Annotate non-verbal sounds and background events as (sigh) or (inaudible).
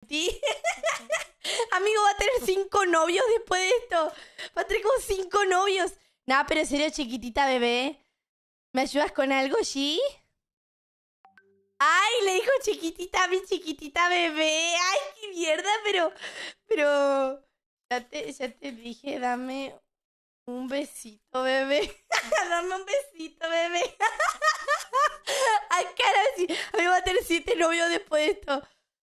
(laughs) Amigo, va a tener cinco novios después de esto. Va a tener como cinco novios. Nada, pero en serio, chiquitita bebé. ¿Me ayudas con algo, sí? Ay, le dijo chiquitita, mi chiquitita bebé. Ay, qué mierda, pero. Pero. Ya te, ya te dije, dame un besito, bebé. (laughs) dame un besito, bebé. (laughs) Ay, cara, sí. A mí va a tener siete novios después de esto.